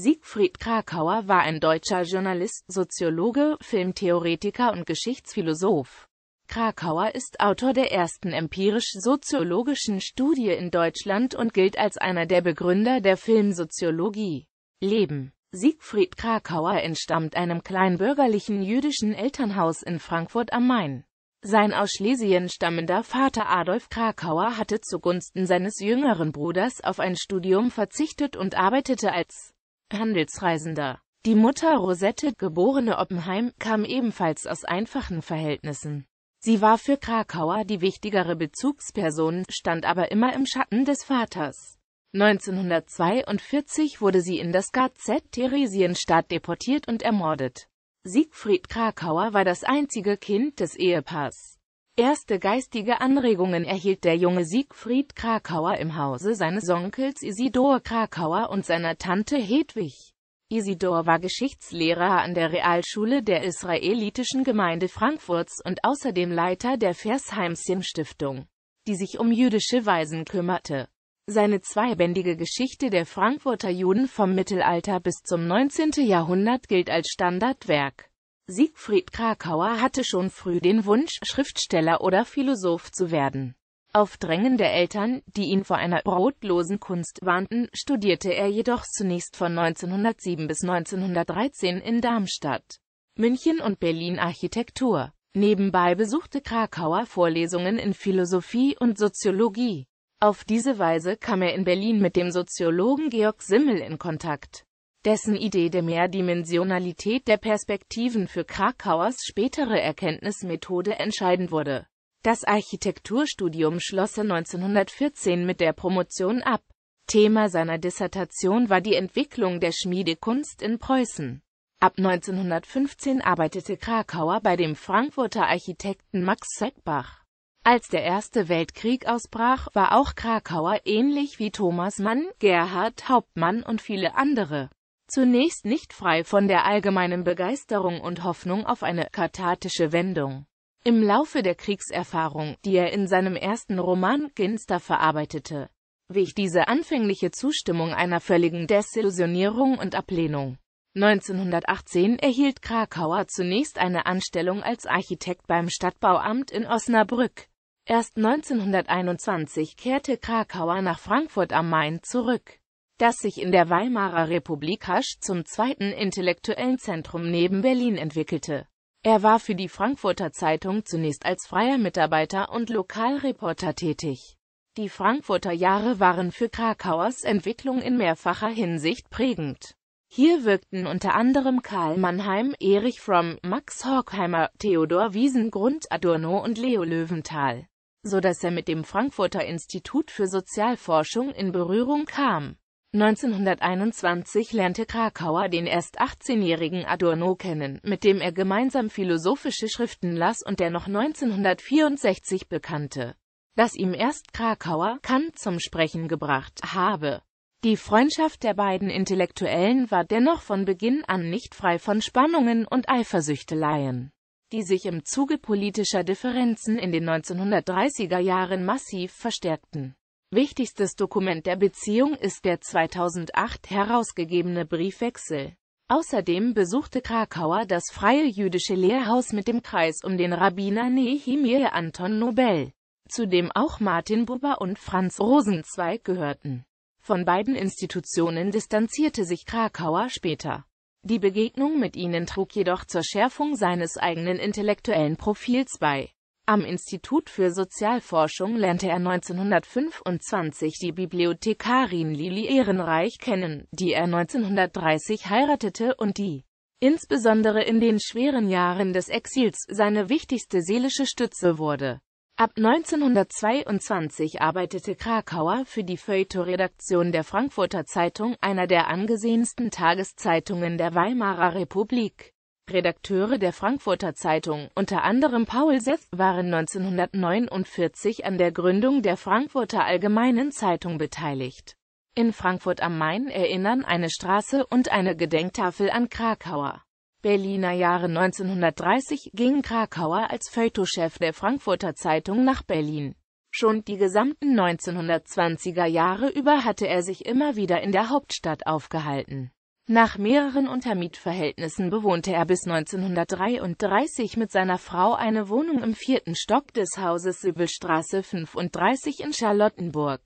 Siegfried Krakauer war ein deutscher Journalist, Soziologe, Filmtheoretiker und Geschichtsphilosoph. Krakauer ist Autor der ersten empirisch-soziologischen Studie in Deutschland und gilt als einer der Begründer der Filmsoziologie. Leben Siegfried Krakauer entstammt einem kleinbürgerlichen jüdischen Elternhaus in Frankfurt am Main. Sein aus Schlesien stammender Vater Adolf Krakauer hatte zugunsten seines jüngeren Bruders auf ein Studium verzichtet und arbeitete als Handelsreisender. Die Mutter Rosette, geborene Oppenheim, kam ebenfalls aus einfachen Verhältnissen. Sie war für Krakauer die wichtigere Bezugsperson, stand aber immer im Schatten des Vaters. 1942 wurde sie in das KZ Theresienstadt deportiert und ermordet. Siegfried Krakauer war das einzige Kind des Ehepaars. Erste geistige Anregungen erhielt der junge Siegfried Krakauer im Hause seines Onkels Isidor Krakauer und seiner Tante Hedwig. Isidor war Geschichtslehrer an der Realschule der israelitischen Gemeinde Frankfurts und außerdem Leiter der Versheimsim-Stiftung, die sich um jüdische Waisen kümmerte. Seine zweibändige Geschichte der Frankfurter Juden vom Mittelalter bis zum 19. Jahrhundert gilt als Standardwerk. Siegfried Krakauer hatte schon früh den Wunsch, Schriftsteller oder Philosoph zu werden. Auf Drängen der Eltern, die ihn vor einer brotlosen Kunst warnten, studierte er jedoch zunächst von 1907 bis 1913 in Darmstadt, München und Berlin Architektur. Nebenbei besuchte Krakauer Vorlesungen in Philosophie und Soziologie. Auf diese Weise kam er in Berlin mit dem Soziologen Georg Simmel in Kontakt dessen Idee der Mehrdimensionalität der Perspektiven für Krakauers spätere Erkenntnismethode entscheiden wurde. Das Architekturstudium schloss er 1914 mit der Promotion ab. Thema seiner Dissertation war die Entwicklung der Schmiedekunst in Preußen. Ab 1915 arbeitete Krakauer bei dem Frankfurter Architekten Max Seckbach. Als der Erste Weltkrieg ausbrach, war auch Krakauer ähnlich wie Thomas Mann, Gerhard Hauptmann und viele andere zunächst nicht frei von der allgemeinen Begeisterung und Hoffnung auf eine kathartische Wendung. Im Laufe der Kriegserfahrung, die er in seinem ersten Roman Ginster verarbeitete, wich diese anfängliche Zustimmung einer völligen Desillusionierung und Ablehnung. 1918 erhielt Krakauer zunächst eine Anstellung als Architekt beim Stadtbauamt in Osnabrück. Erst 1921 kehrte Krakauer nach Frankfurt am Main zurück das sich in der Weimarer Republik Hasch zum zweiten intellektuellen Zentrum neben Berlin entwickelte. Er war für die Frankfurter Zeitung zunächst als freier Mitarbeiter und Lokalreporter tätig. Die Frankfurter Jahre waren für Krakauers Entwicklung in mehrfacher Hinsicht prägend. Hier wirkten unter anderem Karl Mannheim, Erich Fromm, Max Horkheimer, Theodor Wiesengrund, Adorno und Leo Löwenthal, so dass er mit dem Frankfurter Institut für Sozialforschung in Berührung kam. 1921 lernte Krakauer den erst 18-jährigen Adorno kennen, mit dem er gemeinsam philosophische Schriften las und der noch 1964 bekannte, dass ihm erst Krakauer Kant zum Sprechen gebracht habe. Die Freundschaft der beiden Intellektuellen war dennoch von Beginn an nicht frei von Spannungen und Eifersüchteleien, die sich im Zuge politischer Differenzen in den 1930er Jahren massiv verstärkten Wichtigstes Dokument der Beziehung ist der 2008 herausgegebene Briefwechsel. Außerdem besuchte Krakauer das Freie Jüdische Lehrhaus mit dem Kreis um den Rabbiner Nehemiah Anton Nobel, zu dem auch Martin Buber und Franz Rosenzweig gehörten. Von beiden Institutionen distanzierte sich Krakauer später. Die Begegnung mit ihnen trug jedoch zur Schärfung seines eigenen intellektuellen Profils bei. Am Institut für Sozialforschung lernte er 1925 die Bibliothekarin Lili Ehrenreich kennen, die er 1930 heiratete und die, insbesondere in den schweren Jahren des Exils, seine wichtigste seelische Stütze wurde. Ab 1922 arbeitete Krakauer für die Feuilleton-Redaktion der Frankfurter Zeitung, einer der angesehensten Tageszeitungen der Weimarer Republik. Redakteure der Frankfurter Zeitung, unter anderem Paul Seff, waren 1949 an der Gründung der Frankfurter Allgemeinen Zeitung beteiligt. In Frankfurt am Main erinnern eine Straße und eine Gedenktafel an Krakauer. Berliner Jahre 1930 ging Krakauer als Feuilletonchef der Frankfurter Zeitung nach Berlin. Schon die gesamten 1920er Jahre über hatte er sich immer wieder in der Hauptstadt aufgehalten. Nach mehreren Untermietverhältnissen bewohnte er bis 1933 mit seiner Frau eine Wohnung im vierten Stock des Hauses Sübelstraße 35 in Charlottenburg.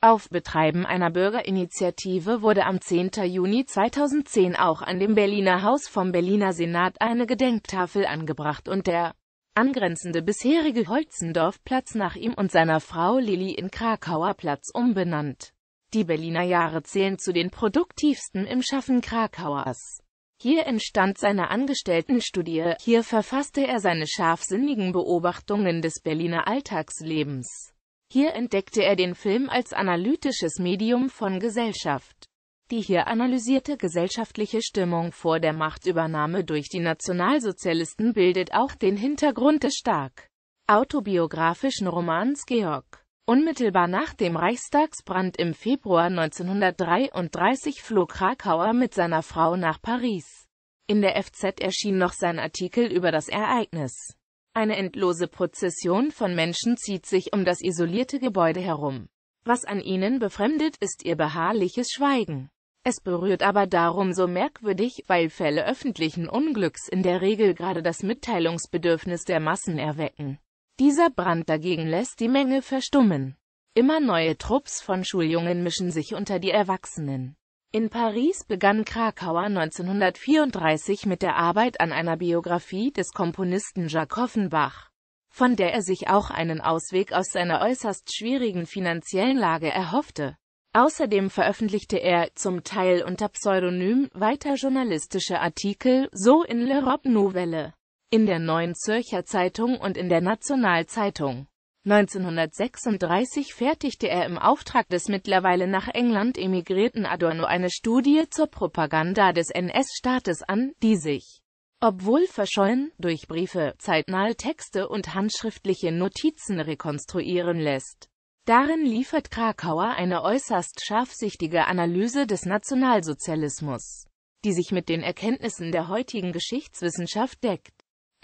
Auf Betreiben einer Bürgerinitiative wurde am 10. Juni 2010 auch an dem Berliner Haus vom Berliner Senat eine Gedenktafel angebracht und der angrenzende bisherige Holzendorfplatz nach ihm und seiner Frau Lilly in Krakauer Platz umbenannt. Die Berliner Jahre zählen zu den produktivsten im Schaffen Krakauers. Hier entstand seine Angestelltenstudie, hier verfasste er seine scharfsinnigen Beobachtungen des Berliner Alltagslebens. Hier entdeckte er den Film als analytisches Medium von Gesellschaft. Die hier analysierte gesellschaftliche Stimmung vor der Machtübernahme durch die Nationalsozialisten bildet auch den Hintergrund des stark autobiografischen Romans Georg. Unmittelbar nach dem Reichstagsbrand im Februar 1933 floh Krakauer mit seiner Frau nach Paris. In der FZ erschien noch sein Artikel über das Ereignis. Eine endlose Prozession von Menschen zieht sich um das isolierte Gebäude herum. Was an ihnen befremdet, ist ihr beharrliches Schweigen. Es berührt aber darum so merkwürdig, weil Fälle öffentlichen Unglücks in der Regel gerade das Mitteilungsbedürfnis der Massen erwecken. Dieser Brand dagegen lässt die Menge verstummen. Immer neue Trupps von Schuljungen mischen sich unter die Erwachsenen. In Paris begann Krakauer 1934 mit der Arbeit an einer Biografie des Komponisten Jacques Offenbach, von der er sich auch einen Ausweg aus seiner äußerst schwierigen finanziellen Lage erhoffte. Außerdem veröffentlichte er, zum Teil unter Pseudonym, weiter journalistische Artikel, so in Le Robe Nouvelle in der Neuen Zürcher Zeitung und in der Nationalzeitung. 1936 fertigte er im Auftrag des mittlerweile nach England emigrierten Adorno eine Studie zur Propaganda des NS-Staates an, die sich, obwohl verschollen, durch Briefe, zeitnahe Texte und handschriftliche Notizen rekonstruieren lässt. Darin liefert Krakauer eine äußerst scharfsichtige Analyse des Nationalsozialismus, die sich mit den Erkenntnissen der heutigen Geschichtswissenschaft deckt.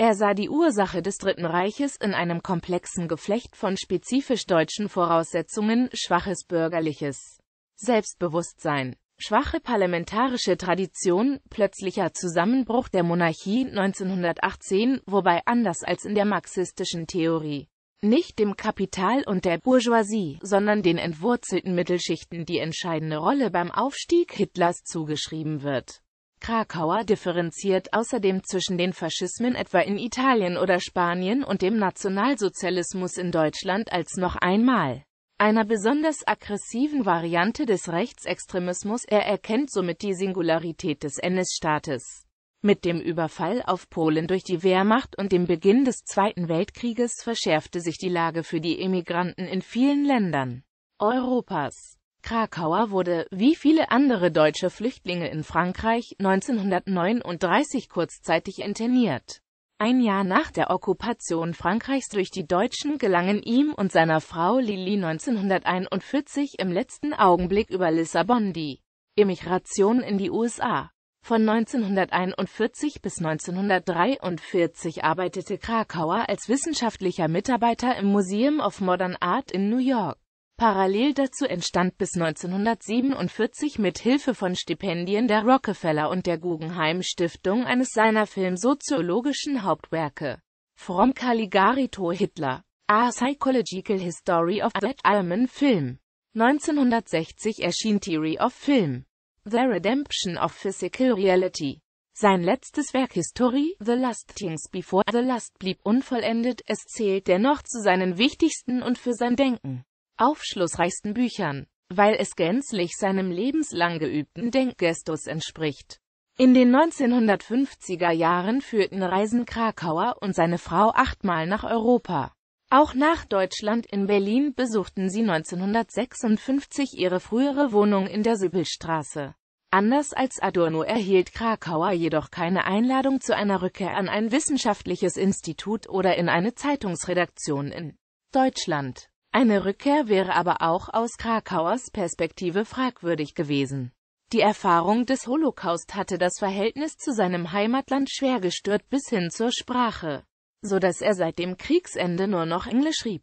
Er sah die Ursache des Dritten Reiches in einem komplexen Geflecht von spezifisch deutschen Voraussetzungen, schwaches bürgerliches Selbstbewusstsein, schwache parlamentarische Tradition, plötzlicher Zusammenbruch der Monarchie 1918, wobei anders als in der marxistischen Theorie nicht dem Kapital und der Bourgeoisie, sondern den entwurzelten Mittelschichten die entscheidende Rolle beim Aufstieg Hitlers zugeschrieben wird. Krakauer differenziert außerdem zwischen den Faschismen etwa in Italien oder Spanien und dem Nationalsozialismus in Deutschland als noch einmal einer besonders aggressiven Variante des Rechtsextremismus. Er erkennt somit die Singularität des NS-Staates. Mit dem Überfall auf Polen durch die Wehrmacht und dem Beginn des Zweiten Weltkrieges verschärfte sich die Lage für die Emigranten in vielen Ländern Europas. Krakauer wurde, wie viele andere deutsche Flüchtlinge in Frankreich, 1939 kurzzeitig interniert. Ein Jahr nach der Okkupation Frankreichs durch die Deutschen gelangen ihm und seiner Frau Lili 1941 im letzten Augenblick über Lissabon die Emigration in die USA. Von 1941 bis 1943 arbeitete Krakauer als wissenschaftlicher Mitarbeiter im Museum of Modern Art in New York. Parallel dazu entstand bis 1947 mit Hilfe von Stipendien der Rockefeller und der Guggenheim-Stiftung eines seiner filmsoziologischen Hauptwerke, From Caligari to Hitler, A Psychological History of that Allman Film. 1960 erschien Theory of Film, The Redemption of Physical Reality. Sein letztes Werk History, The Last Things Before The Last blieb unvollendet, es zählt dennoch zu seinen wichtigsten und für sein Denken aufschlussreichsten Büchern, weil es gänzlich seinem lebenslang geübten Denkgestus entspricht. In den 1950er Jahren führten Reisen Krakauer und seine Frau achtmal nach Europa. Auch nach Deutschland in Berlin besuchten sie 1956 ihre frühere Wohnung in der Süppelstraße. Anders als Adorno erhielt Krakauer jedoch keine Einladung zu einer Rückkehr an ein wissenschaftliches Institut oder in eine Zeitungsredaktion in Deutschland. Eine Rückkehr wäre aber auch aus Krakauers Perspektive fragwürdig gewesen. Die Erfahrung des Holocaust hatte das Verhältnis zu seinem Heimatland schwer gestört bis hin zur Sprache, so dass er seit dem Kriegsende nur noch Englisch schrieb.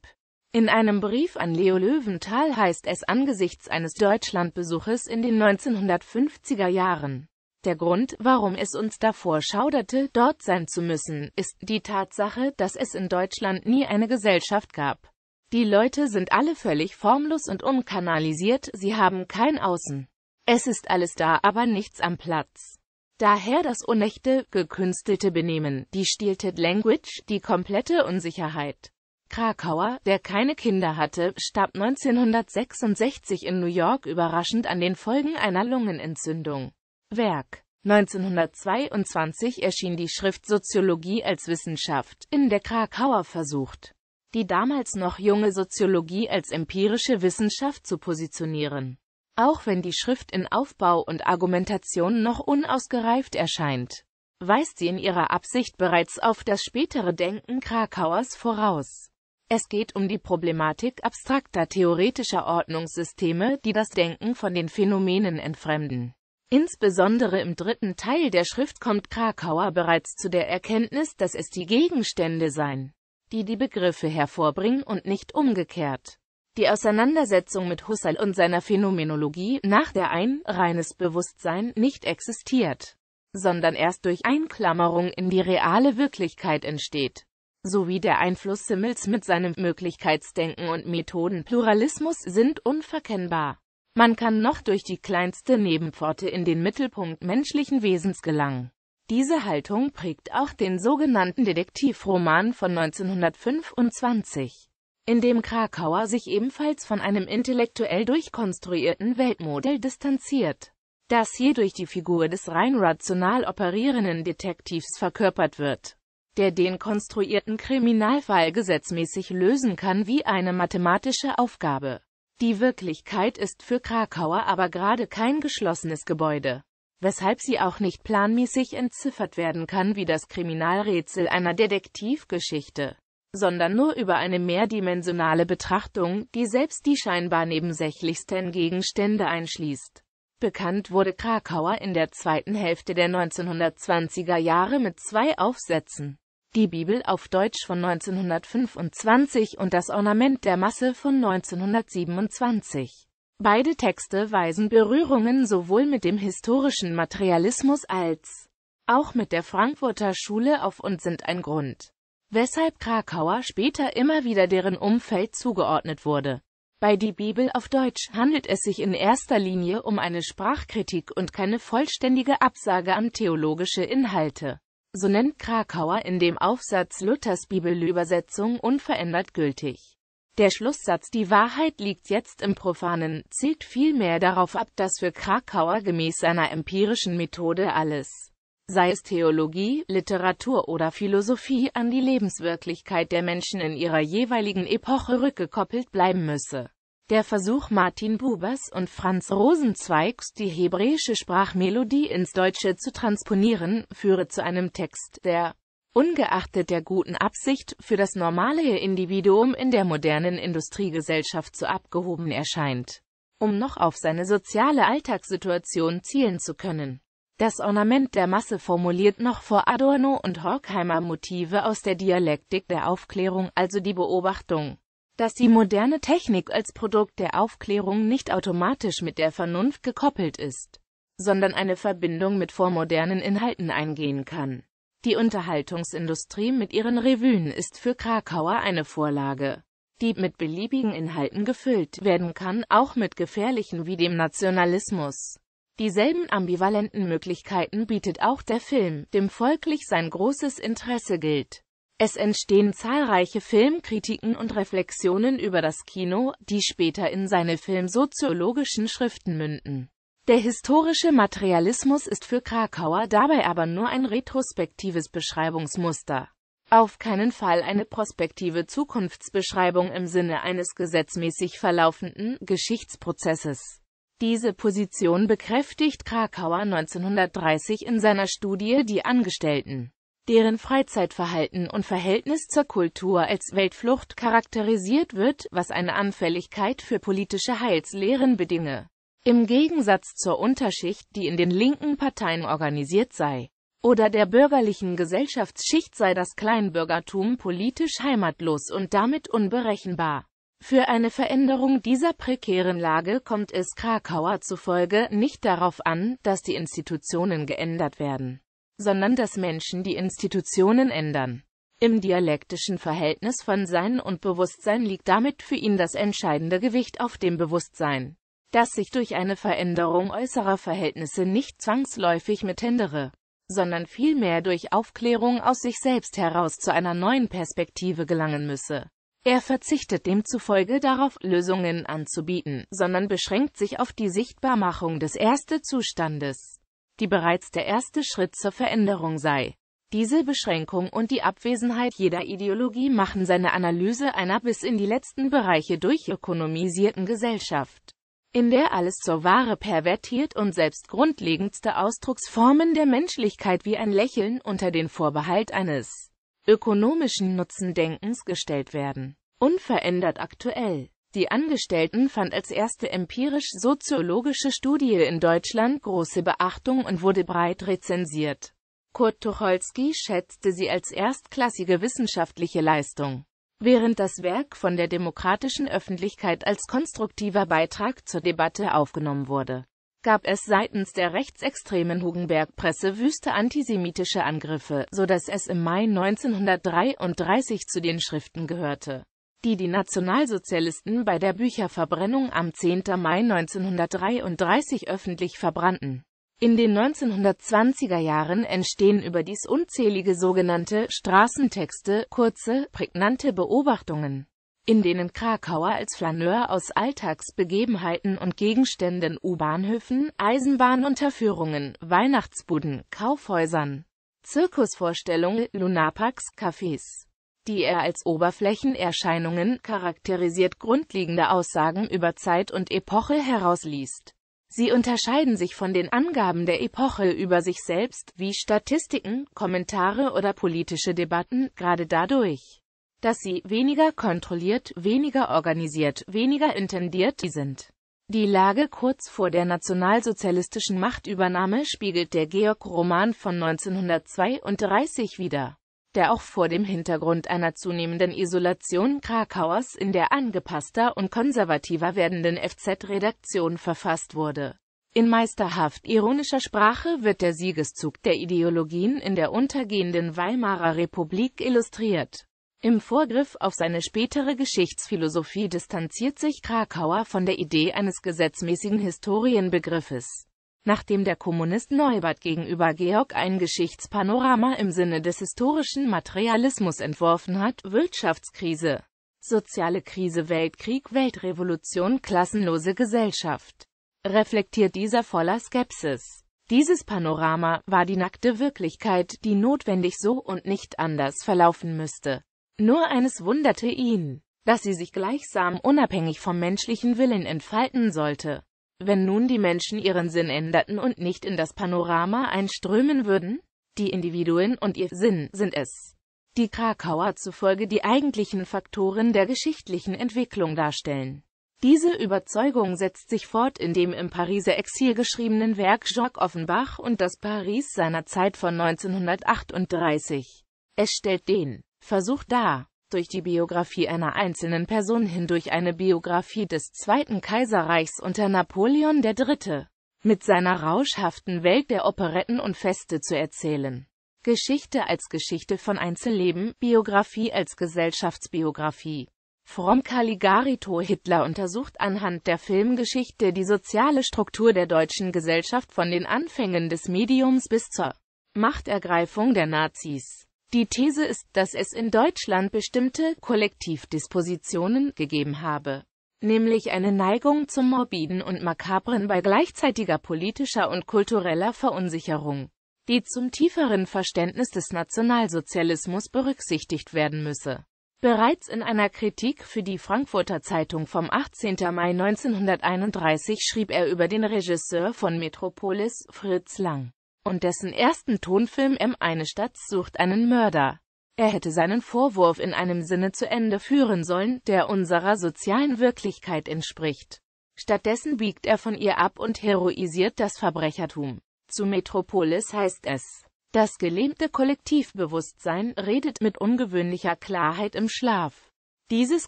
In einem Brief an Leo Löwenthal heißt es angesichts eines Deutschlandbesuches in den 1950er Jahren. Der Grund, warum es uns davor schauderte, dort sein zu müssen, ist die Tatsache, dass es in Deutschland nie eine Gesellschaft gab, die Leute sind alle völlig formlos und unkanalisiert, sie haben kein Außen. Es ist alles da, aber nichts am Platz. Daher das unechte, gekünstelte Benehmen, die Stilted Language, die komplette Unsicherheit. Krakauer, der keine Kinder hatte, starb 1966 in New York überraschend an den Folgen einer Lungenentzündung. Werk 1922 erschien die Schrift Soziologie als Wissenschaft, in der Krakauer versucht, die damals noch junge Soziologie als empirische Wissenschaft zu positionieren. Auch wenn die Schrift in Aufbau und Argumentation noch unausgereift erscheint, weist sie in ihrer Absicht bereits auf das spätere Denken Krakauers voraus. Es geht um die Problematik abstrakter theoretischer Ordnungssysteme, die das Denken von den Phänomenen entfremden. Insbesondere im dritten Teil der Schrift kommt Krakauer bereits zu der Erkenntnis, dass es die Gegenstände seien, die die Begriffe hervorbringen und nicht umgekehrt. Die Auseinandersetzung mit Husserl und seiner Phänomenologie, nach der ein reines Bewusstsein nicht existiert, sondern erst durch Einklammerung in die reale Wirklichkeit entsteht, sowie der Einfluss Simmels mit seinem Möglichkeitsdenken und Methodenpluralismus sind unverkennbar. Man kann noch durch die kleinste Nebenpforte in den Mittelpunkt menschlichen Wesens gelangen. Diese Haltung prägt auch den sogenannten Detektivroman von 1925, in dem Krakauer sich ebenfalls von einem intellektuell durchkonstruierten Weltmodell distanziert, das hier durch die Figur des rein rational operierenden Detektivs verkörpert wird, der den konstruierten Kriminalfall gesetzmäßig lösen kann wie eine mathematische Aufgabe. Die Wirklichkeit ist für Krakauer aber gerade kein geschlossenes Gebäude weshalb sie auch nicht planmäßig entziffert werden kann wie das Kriminalrätsel einer Detektivgeschichte, sondern nur über eine mehrdimensionale Betrachtung, die selbst die scheinbar nebensächlichsten Gegenstände einschließt. Bekannt wurde Krakauer in der zweiten Hälfte der 1920er Jahre mit zwei Aufsätzen. Die Bibel auf Deutsch von 1925 und das Ornament der Masse von 1927. Beide Texte weisen Berührungen sowohl mit dem historischen Materialismus als auch mit der Frankfurter Schule auf und sind ein Grund, weshalb Krakauer später immer wieder deren Umfeld zugeordnet wurde. Bei Die Bibel auf Deutsch handelt es sich in erster Linie um eine Sprachkritik und keine vollständige Absage an theologische Inhalte. So nennt Krakauer in dem Aufsatz Luthers Bibelübersetzung unverändert gültig. Der Schlusssatz Die Wahrheit liegt jetzt im Profanen zielt vielmehr darauf ab, dass für Krakauer gemäß seiner empirischen Methode alles, sei es Theologie, Literatur oder Philosophie, an die Lebenswirklichkeit der Menschen in ihrer jeweiligen Epoche rückgekoppelt bleiben müsse. Der Versuch Martin Bubers und Franz Rosenzweigs, die hebräische Sprachmelodie ins Deutsche zu transponieren, führe zu einem Text, der Ungeachtet der guten Absicht, für das normale Individuum in der modernen Industriegesellschaft zu abgehoben erscheint, um noch auf seine soziale Alltagssituation zielen zu können. Das Ornament der Masse formuliert noch vor Adorno und Horkheimer Motive aus der Dialektik der Aufklärung, also die Beobachtung, dass die moderne Technik als Produkt der Aufklärung nicht automatisch mit der Vernunft gekoppelt ist, sondern eine Verbindung mit vormodernen Inhalten eingehen kann. Die Unterhaltungsindustrie mit ihren Revuen ist für Krakauer eine Vorlage, die mit beliebigen Inhalten gefüllt werden kann, auch mit gefährlichen wie dem Nationalismus. Dieselben ambivalenten Möglichkeiten bietet auch der Film, dem folglich sein großes Interesse gilt. Es entstehen zahlreiche Filmkritiken und Reflexionen über das Kino, die später in seine filmsoziologischen Schriften münden. Der historische Materialismus ist für Krakauer dabei aber nur ein retrospektives Beschreibungsmuster. Auf keinen Fall eine prospektive Zukunftsbeschreibung im Sinne eines gesetzmäßig verlaufenden Geschichtsprozesses. Diese Position bekräftigt Krakauer 1930 in seiner Studie Die Angestellten, deren Freizeitverhalten und Verhältnis zur Kultur als Weltflucht charakterisiert wird, was eine Anfälligkeit für politische Heilslehren bedinge im Gegensatz zur Unterschicht, die in den linken Parteien organisiert sei, oder der bürgerlichen Gesellschaftsschicht sei das Kleinbürgertum politisch heimatlos und damit unberechenbar. Für eine Veränderung dieser prekären Lage kommt es Krakauer zufolge nicht darauf an, dass die Institutionen geändert werden, sondern dass Menschen die Institutionen ändern. Im dialektischen Verhältnis von Sein und Bewusstsein liegt damit für ihn das entscheidende Gewicht auf dem Bewusstsein das sich durch eine Veränderung äußerer Verhältnisse nicht zwangsläufig mithindere, sondern vielmehr durch Aufklärung aus sich selbst heraus zu einer neuen Perspektive gelangen müsse. Er verzichtet demzufolge darauf, Lösungen anzubieten, sondern beschränkt sich auf die Sichtbarmachung des ersten Zustandes, die bereits der erste Schritt zur Veränderung sei. Diese Beschränkung und die Abwesenheit jeder Ideologie machen seine Analyse einer bis in die letzten Bereiche durchökonomisierten Gesellschaft in der alles zur Ware pervertiert und selbst grundlegendste Ausdrucksformen der Menschlichkeit wie ein Lächeln unter den Vorbehalt eines ökonomischen Nutzendenkens gestellt werden. Unverändert aktuell. Die Angestellten fand als erste empirisch-soziologische Studie in Deutschland große Beachtung und wurde breit rezensiert. Kurt Tucholsky schätzte sie als erstklassige wissenschaftliche Leistung. Während das Werk von der demokratischen Öffentlichkeit als konstruktiver Beitrag zur Debatte aufgenommen wurde, gab es seitens der rechtsextremen Hugenberg-Presse wüste antisemitische Angriffe, so dass es im Mai 1933 zu den Schriften gehörte, die die Nationalsozialisten bei der Bücherverbrennung am 10. Mai 1933 öffentlich verbrannten. In den 1920er Jahren entstehen überdies unzählige sogenannte Straßentexte, kurze, prägnante Beobachtungen, in denen Krakauer als Flaneur aus Alltagsbegebenheiten und Gegenständen U-Bahnhöfen, Eisenbahnunterführungen, Weihnachtsbuden, Kaufhäusern, Zirkusvorstellungen, Lunaparks, Cafés, die er als Oberflächenerscheinungen charakterisiert grundlegende Aussagen über Zeit und Epoche herausliest. Sie unterscheiden sich von den Angaben der Epoche über sich selbst, wie Statistiken, Kommentare oder politische Debatten, gerade dadurch, dass sie weniger kontrolliert, weniger organisiert, weniger intendiert sind. Die Lage kurz vor der nationalsozialistischen Machtübernahme spiegelt der Georg-Roman von 1932 wider der auch vor dem Hintergrund einer zunehmenden Isolation Krakauers in der angepasster und konservativer werdenden FZ-Redaktion verfasst wurde. In meisterhaft ironischer Sprache wird der Siegeszug der Ideologien in der untergehenden Weimarer Republik illustriert. Im Vorgriff auf seine spätere Geschichtsphilosophie distanziert sich Krakauer von der Idee eines gesetzmäßigen Historienbegriffes nachdem der Kommunist Neubert gegenüber Georg ein Geschichtspanorama im Sinne des historischen Materialismus entworfen hat, Wirtschaftskrise, soziale Krise, Weltkrieg, Weltrevolution, klassenlose Gesellschaft, reflektiert dieser voller Skepsis. Dieses Panorama war die nackte Wirklichkeit, die notwendig so und nicht anders verlaufen müsste. Nur eines wunderte ihn, dass sie sich gleichsam unabhängig vom menschlichen Willen entfalten sollte. Wenn nun die Menschen ihren Sinn änderten und nicht in das Panorama einströmen würden, die Individuen und ihr Sinn sind es, die Krakauer zufolge die eigentlichen Faktoren der geschichtlichen Entwicklung darstellen. Diese Überzeugung setzt sich fort in dem im Pariser Exil geschriebenen Werk Jacques Offenbach und das Paris seiner Zeit von 1938. Es stellt den Versuch dar, durch die Biografie einer einzelnen Person hindurch eine Biografie des Zweiten Kaiserreichs unter Napoleon III. mit seiner rauschhaften Welt der Operetten und Feste zu erzählen. Geschichte als Geschichte von Einzelleben, Biografie als Gesellschaftsbiografie. From Caligarito Hitler untersucht anhand der Filmgeschichte die soziale Struktur der deutschen Gesellschaft von den Anfängen des Mediums bis zur Machtergreifung der Nazis. Die These ist, dass es in Deutschland bestimmte Kollektivdispositionen gegeben habe, nämlich eine Neigung zum Morbiden und Makabren bei gleichzeitiger politischer und kultureller Verunsicherung, die zum tieferen Verständnis des Nationalsozialismus berücksichtigt werden müsse. Bereits in einer Kritik für die Frankfurter Zeitung vom 18. Mai 1931 schrieb er über den Regisseur von Metropolis, Fritz Lang und dessen ersten Tonfilm M. Eine Stadt sucht einen Mörder. Er hätte seinen Vorwurf in einem Sinne zu Ende führen sollen, der unserer sozialen Wirklichkeit entspricht. Stattdessen biegt er von ihr ab und heroisiert das Verbrechertum. Zu Metropolis heißt es, das gelähmte Kollektivbewusstsein redet mit ungewöhnlicher Klarheit im Schlaf. Dieses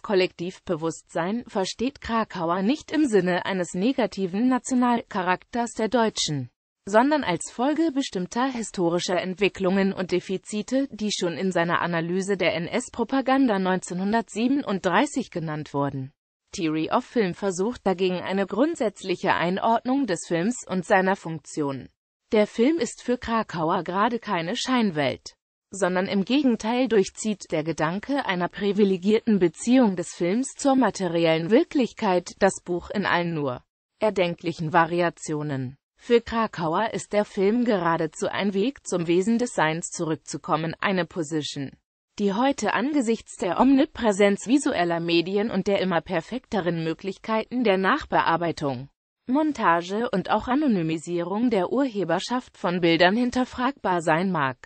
Kollektivbewusstsein versteht Krakauer nicht im Sinne eines negativen Nationalcharakters der Deutschen sondern als Folge bestimmter historischer Entwicklungen und Defizite, die schon in seiner Analyse der NS-Propaganda 1937 genannt wurden. Theory of Film versucht dagegen eine grundsätzliche Einordnung des Films und seiner Funktion. Der Film ist für Krakauer gerade keine Scheinwelt, sondern im Gegenteil durchzieht der Gedanke einer privilegierten Beziehung des Films zur materiellen Wirklichkeit das Buch in allen nur erdenklichen Variationen. Für Krakauer ist der Film geradezu ein Weg zum Wesen des Seins zurückzukommen, eine Position, die heute angesichts der Omnipräsenz visueller Medien und der immer perfekteren Möglichkeiten der Nachbearbeitung, Montage und auch Anonymisierung der Urheberschaft von Bildern hinterfragbar sein mag.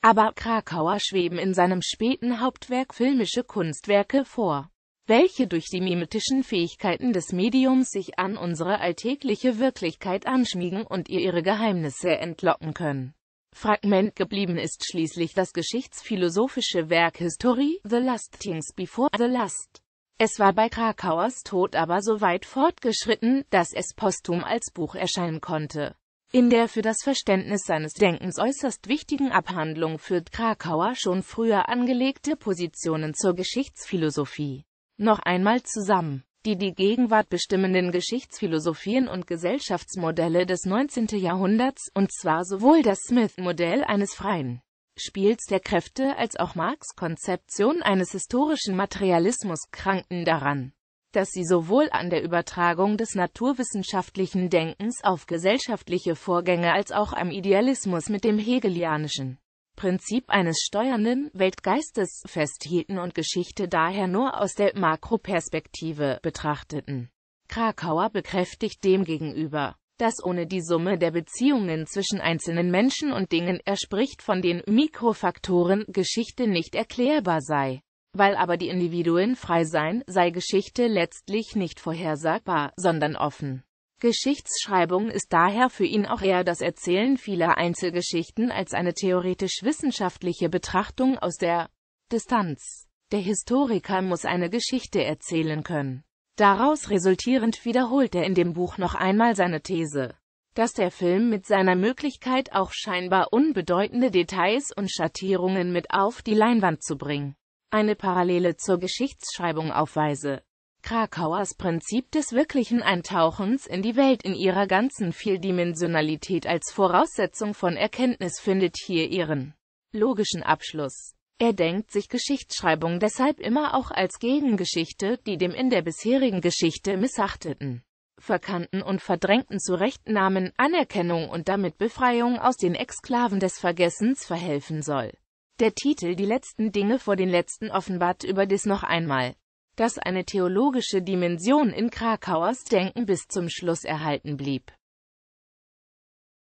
Aber Krakauer schweben in seinem späten Hauptwerk filmische Kunstwerke vor welche durch die mimetischen Fähigkeiten des Mediums sich an unsere alltägliche Wirklichkeit anschmiegen und ihr ihre Geheimnisse entlocken können. Fragment geblieben ist schließlich das geschichtsphilosophische Werk History, The Last Things Before the Last. Es war bei Krakauers Tod aber so weit fortgeschritten, dass es posthum als Buch erscheinen konnte. In der für das Verständnis seines Denkens äußerst wichtigen Abhandlung führt Krakauer schon früher angelegte Positionen zur Geschichtsphilosophie noch einmal zusammen, die die Gegenwart bestimmenden Geschichtsphilosophien und Gesellschaftsmodelle des 19. Jahrhunderts, und zwar sowohl das Smith-Modell eines freien Spiels der Kräfte als auch Marx' Konzeption eines historischen Materialismus kranken daran, dass sie sowohl an der Übertragung des naturwissenschaftlichen Denkens auf gesellschaftliche Vorgänge als auch am Idealismus mit dem hegelianischen Prinzip eines steuernden Weltgeistes festhielten und Geschichte daher nur aus der Makroperspektive betrachteten. Krakauer bekräftigt demgegenüber, dass ohne die Summe der Beziehungen zwischen einzelnen Menschen und Dingen, er spricht von den Mikrofaktoren, Geschichte nicht erklärbar sei. Weil aber die Individuen frei seien, sei Geschichte letztlich nicht vorhersagbar, sondern offen. Geschichtsschreibung ist daher für ihn auch eher das Erzählen vieler Einzelgeschichten als eine theoretisch-wissenschaftliche Betrachtung aus der Distanz. Der Historiker muss eine Geschichte erzählen können. Daraus resultierend wiederholt er in dem Buch noch einmal seine These, dass der Film mit seiner Möglichkeit auch scheinbar unbedeutende Details und Schattierungen mit auf die Leinwand zu bringen, eine Parallele zur Geschichtsschreibung aufweise. Krakauers Prinzip des wirklichen Eintauchens in die Welt in ihrer ganzen Vieldimensionalität als Voraussetzung von Erkenntnis findet hier ihren logischen Abschluss. Er denkt sich Geschichtsschreibung deshalb immer auch als Gegengeschichte, die dem in der bisherigen Geschichte missachteten, verkannten und verdrängten Zurechtnahmen, Anerkennung und damit Befreiung aus den Exklaven des Vergessens verhelfen soll. Der Titel Die letzten Dinge vor den letzten offenbart überdies noch einmal, dass eine theologische Dimension in Krakauers Denken bis zum Schluss erhalten blieb